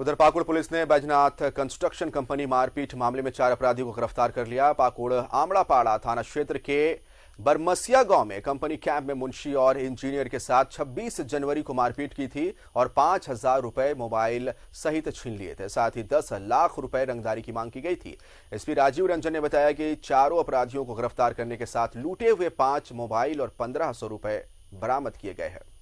उधर पाकुड़ पुलिस ने Baijnath construction company मारपीट मामले में चार अपराधियों को गिरफ्तार कर लिया पाकुड़ आमड़ापाड़ा थाना क्षेत्र के बरमसिया गांव में कंपनी कैंप में मुंशी और इंजीनियर के साथ 26 जनवरी को मारपीट की थी और पांच हजार रुपए मोबाइल सहित छीन लिए थे साथ ही दस लाख रुपए रंगदारी की मांग की गई थी एसपी राजीव रंजन ने बताया कि चारों अपराधियों को गिरफ्तार करने के साथ लूटे हुए पांच मोबाइल और पंद्रह सौ रुपए बरामद किए गए हैं